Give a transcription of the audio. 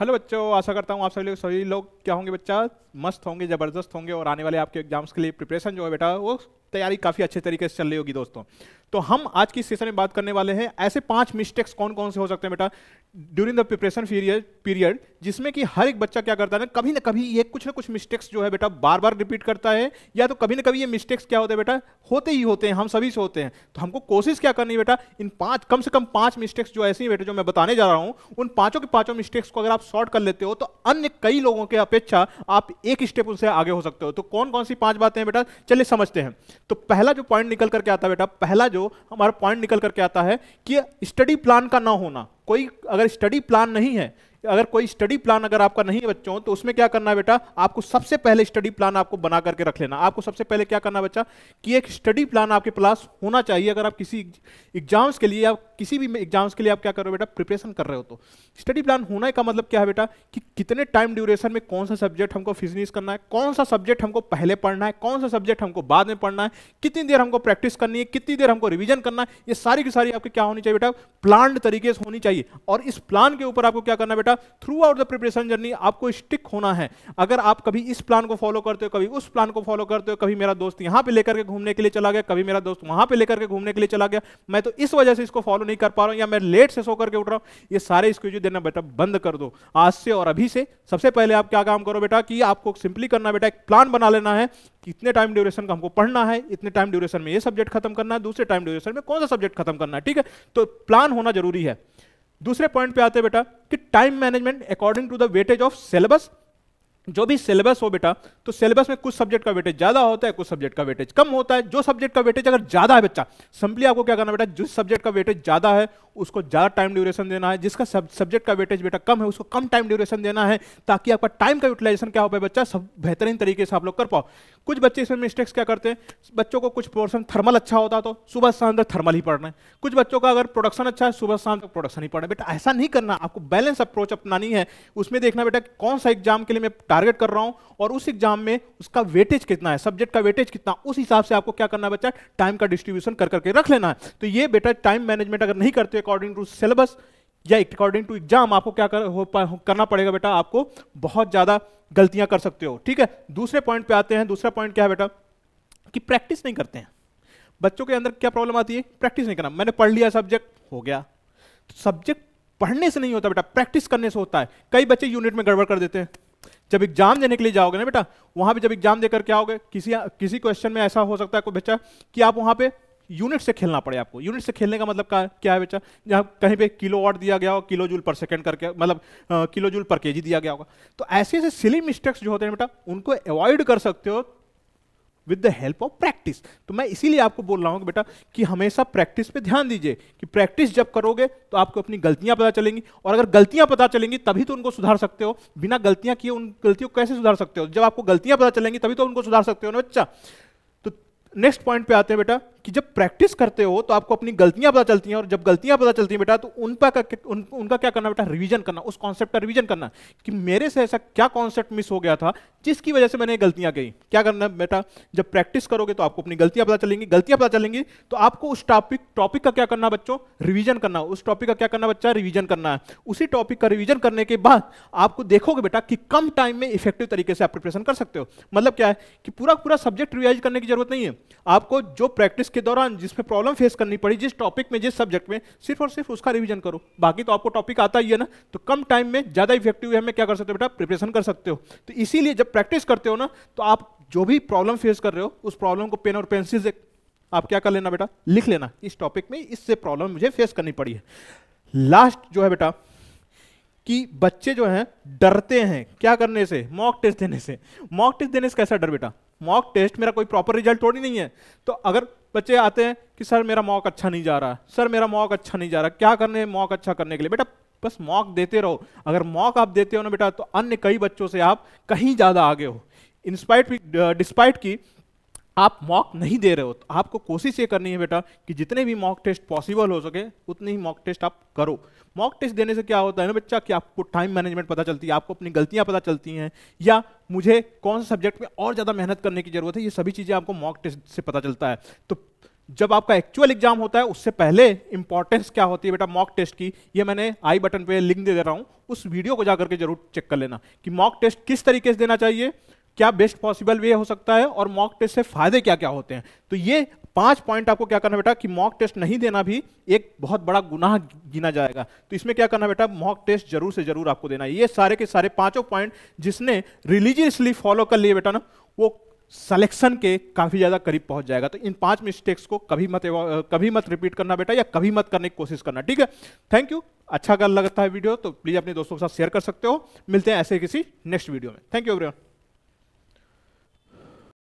hello बच्चों आशा करता हूँ आप सभी लोग सभी लोग क्या होंगे बच्चा मस्त होंगे ज़बरदस्त होंगे और आने वाले आपके एग्जाम्स के लिए प्रिपरेशन जो है बेटा वो तैयारी काफ़ी अच्छे तरीके से चल रही होगी दोस्तों तो हम आज की सेशन में बात करने वाले हैं ऐसे पांच मिस्टेक्स कौन कौन से हो सकते हैं बेटा during the preparation period period जिसमें कि हर एक बच्चा क्या करता है ना कभी ना कभी ये कुछ ना कुछ मिस्टेक्स जो है बेटा बार बार रिपीट करता है या तो कभी ना कभी ये मिस्टेक्स क्या होते हैं बेटा होते ही होते हैं हम सभी से होते हैं तो हमको कोशिश क्या करनी है बेटा इन पांच कम से कम पांच मिस्टेक्स जो ऐसे ही बेटा जो मैं बताने जा रहा हूँ उन पांचों के पांचों मिस्टेक्स को अगर आप शॉर्ट कर लेते हो तो अन्य कई लोगों के अपेक्षा आप एक स्टेप उनसे आगे हो सकते हो तो कौन कौन सी पांच बातें बेटा चलिए समझते हैं तो पहला जो पॉइंट निकल करके आता है बेटा पहला जो जो हमारा पॉइंट निकल करके आता है कि स्टडी प्लान का ना होना कोई अगर स्टडी प्लान नहीं है अगर कोई स्टडी प्लान अगर आपका नहीं है बच्चों तो उसमें क्या करना है बेटा आपको सबसे पहले स्टडी प्लान आपको बना करके रख लेना आपको सबसे पहले क्या करना बच्चा कि एक स्टडी प्लान आपके पास होना चाहिए अगर आप किसी एग्जाम्स के लिए या किसी भी एग्जाम्स के लिए आप क्या कर रहे हो बेटा प्रिपरेशन कर रहे हो तो स्टडी प्लान होने का मतलब क्या है बेटा कि कितने टाइम ड्यूरेशन में कौन सा सब्जेक्ट हमको फिजनिश करना है कौन सा सब्जेक्ट हमको पहले पढ़ना है कौन सा सब्जेक्ट हमको बाद में पढ़ना है कितनी देर हमको प्रैक्टिस करनी है कितनी देर हमको रिविजन करना है ये सारी की सारी आपके क्या होनी चाहिए बेटा प्लान तरीके से होनी चाहिए और इस प्लान के ऊपर आपको क्या करना बेटा बेटा throughout the preparation journey आपको स्टिक होना है अगर आप कभी इस प्लान को फॉलो करते हो कभी उस प्लान को फॉलो करते हो कभी मेरा दोस्त यहां पे लेकर के घूमने के लिए चला गया कभी मेरा दोस्त वहां पे लेकर के घूमने के लिए चला गया मैं तो इस वजह से इसको फॉलो नहीं कर पा रहा हूं या मैं लेट से सो करके उठ रहा हूं ये सारे एक्सक्यूज देना बेटा बंद कर दो आज से और अभी से सबसे पहले आप क्या काम करो बेटा कि आपको सिंपली करना बेटा एक प्लान बना लेना है कितने टाइम ड्यूरेशन का हमको पढ़ना है इतने टाइम ड्यूरेशन में ये सब्जेक्ट खत्म करना है दूसरे टाइम ड्यूरेशन में कौन सा सब्जेक्ट खत्म करना है ठीक है तो प्लान होना जरूरी है दूसरे पॉइंट पे आते हैं बेटा कि time management according to the weightage of syllabus जो भी सिलेबस हो बेटा तो सिलेबस में कुछ सब्जेक्ट का वेटेज ज्यादा होता है कुछ सब्जेक्ट का वेटेज कम होता है जो सब्जेक्ट का वेटेज अगर ज्यादा है बच्चा सिंपली आपको क्या करना बेटा जिस सब्जेक्ट का वेटेज ज्यादा है उसको ज्यादा टाइम ड्यूरेशन देना है जिसका सब्जेक्ट का वेटेज बेटा कम है उसको कम टाइम ड्यूरेशन देना है ताकि आपका टाइम का यूटिलाइजेशन क्या हो पाए बच्चा सब बेहतरीन तरीके से आप लोग कर पाओ कुछ बच्चे इसमें मिस्टेक्स क्या करते हैं बच्चों को कुछ पोर्सन थर्मल अच्छा होता तो सुबह शाम तक थर्मल ही पढ़ना है कुछ बच्चों का अगर प्रोडक्शन अच्छा है सुबह शाम तक प्रोडक्शन ही पढ़ना है बेटा ऐसा नहीं करना आपको बैलेंस अप्रोच अपनानी है उसमें देखना बेटा कौन सा एग्जाम के लिए मैं टारगेट कर रहा हूँ और उस एग्जाम में उसका वेटेज कितना है सब्जेक्ट का वेटेज कितना उस हिसाब से आपको क्या करना है बच्चा टाइम का डिस्ट्रीब्यूशन कर करके रख लेना है तो ये बेटा टाइम मैनेजमेंट अगर नहीं करते अकॉर्डिंग टू सिलेबस या अकॉर्डिंग टू एग्जाम आपको क्या कर, हो, करना पड़ेगा बेटा आपको बहुत ज्यादा गलतियां कर सकते हो ठीक है दूसरे पॉइंट पे आते हैं दूसरा पॉइंट क्या है बेटा कि प्रैक्टिस नहीं करते हैं बच्चों के अंदर क्या प्रॉब्लम आती है प्रैक्टिस नहीं करना मैंने पढ़ लिया सब्जेक्ट हो गया सब्जेक्ट तो पढ़ने से नहीं होता बेटा प्रैक्टिस करने से होता है कई बच्चे यूनिट में गड़बड़ कर देते हैं जब एग्जाम देने के लिए जाओगे ना बेटा वहां पे जब एग्जाम देकर क्या होगा किसी किसी क्वेश्चन में ऐसा हो सकता है कोई बच्चा कि आप वहां पे यूनिट से खेलना पड़े आपको यूनिट से खेलने का मतलब का, क्या है बेचा जहाँ कहीं पे किलो वाट दिया गया हो किलो जूल पर सेकंड करके मतलब आ, किलो जूल पर केजी दिया गया होगा तो ऐसे ऐसे सिली मिस्टेक्स जो होते हैं बेटा उनको अवॉइड कर सकते हो with the help of practice तो मैं इसीलिए आपको बोल रहा हूँ बेटा कि हमेशा प्रैक्टिस पे ध्यान दीजिए कि प्रैक्टिस जब करोगे तो आपको अपनी गलतियां पता चलेंगी और अगर गलतियां पता चलेंगी तभी तो उनको सुधार सकते हो बिना गलतियां किए उन गलतियों को कैसे सुधार सकते हो जब आपको गलतियां पता चलेंगी तभी तो उनको सुधार सकते हो ना बच्चा तो नेक्स्ट पॉइंट पे आते हैं बेटा कि जब प्रैक्टिस करते हो तो आपको अपनी गलतियां पता चलती हैं और जब गलतियां पता चलती हैं बेटा तो उन पर उन, उनका क्या करना बेटा रिवीजन करना उस कॉन्सेप्ट का रिवीजन करना कि मेरे से ऐसा क्या कॉन्सेप्ट मिस हो गया था जिसकी वजह से मैंने गलतियां कही क्या करना बेटा जब प्रैक्टिस करोगे तो आपको अपनी गलतियां पता चलेंगी गलतियां पता चलेंगी तो आपको उस टॉपिक टॉपिक का क्या करना बच्चों रिवीजन करना उस टॉपिक का क्या करना बच्चा रिविजन करना है उसी टॉपिक का रिविजन करने के बाद आपको देखोगे बेटा कि कम टाइम में इफेक्टिव तरीके से आप प्रिपरेशन कर सकते हो मतलब क्या है कि पूरा पूरा सब्जेक्ट रिवाइज करने की जरूरत नहीं है आपको जो प्रैक्टिस के दौरान जिसमें प्रॉब्लम फेस करनी पड़ी जिस टॉपिक में जिस सब्जेक्ट में सिर्फ और सिर्फ उसका रिवीजन करो बाकी तो आपको टॉपिक आता ही है ना तो कम टाइम में ज़्यादा इफेक्टिव है मैं क्या कर सकते हो बेटा प्रिपरेशन कर सकते हो तो इसीलिए जब प्रैक्टिस करते हो ना तो आप जो भी प्रॉब्लम फेस कर रहे हो उस प्रॉब्लम को पेन और पेंसिल से आप क्या कर लेना बेटा लिख लेना इस टॉपिक में इससे प्रॉब्लम मुझे फेस करनी पड़ी है लास्ट जो है बेटा कि बच्चे जो हैं डरते हैं क्या करने से मॉक टेस्ट देने से मॉक टेस्ट देने से कैसा डर बेटा मॉक टेस्ट मेरा कोई प्रॉपर रिजल्ट थोड़ी नहीं है तो अगर बच्चे आते हैं कि सर मेरा मॉक अच्छा नहीं जा रहा सर मेरा मॉक अच्छा नहीं जा रहा क्या करने मॉक अच्छा करने के लिए बेटा बस मॉक देते रहो अगर मॉक आप देते हो ना बेटा तो अन्य कई बच्चों से आप कहीं ज़्यादा आगे हो इंस्पाइट डिस्पाइट की आप मॉक नहीं दे रहे हो तो आपको कोशिश ये करनी है बेटा कि जितने भी मॉक टेस्ट पॉसिबल हो सके उतने ही मॉक टेस्ट आप करो मॉक टेस्ट देने से क्या होता है ना बच्चा कि आपको टाइम मैनेजमेंट पता चलती है आपको अपनी गलतियां पता चलती हैं या मुझे कौन सा सब्जेक्ट में और ज़्यादा मेहनत करने की ज़रूरत है ये सभी चीज़ें आपको मॉक टेस्ट से पता चलता है तो जब आपका एक्चुअल एग्जाम होता है उससे पहले इंपॉर्टेंस क्या होती है बेटा मॉक टेस्ट की ये मैंने आई बटन पे लिंक दे दे रहा हूँ उस वीडियो को जाकर के जरूर चेक कर लेना कि मॉक टेस्ट किस तरीके से देना चाहिए क्या बेस्ट पॉसिबल वे हो सकता है और मॉक टेस्ट से फायदे क्या क्या होते हैं तो ये पांच पॉइंट आपको क्या करना बेटा कि मॉक टेस्ट नहीं देना भी एक बहुत बड़ा गुनाह गिना जाएगा तो इसमें क्या करना बेटा मॉक टेस्ट जरूर से जरूर आपको देना है ये सारे के सारे पांचों पॉइंट जिसने रिलीजियसली फॉलो कर लिए बेटा ना वो सेलेक्शन के काफी ज्यादा करीब पहुंच जाएगा तो इन पांच मिस्टेक्स को कभी मत कभी मत रिपीट करना बेटा या कभी मत करने की कोशिश करना ठीक है थैंक यू अच्छा अगर लगता है वीडियो तो प्लीज अपने दोस्तों के साथ शेयर कर सकते हो मिलते हैं ऐसे किसी नेक्स्ट वीडियो में थैंक यू एवरीवन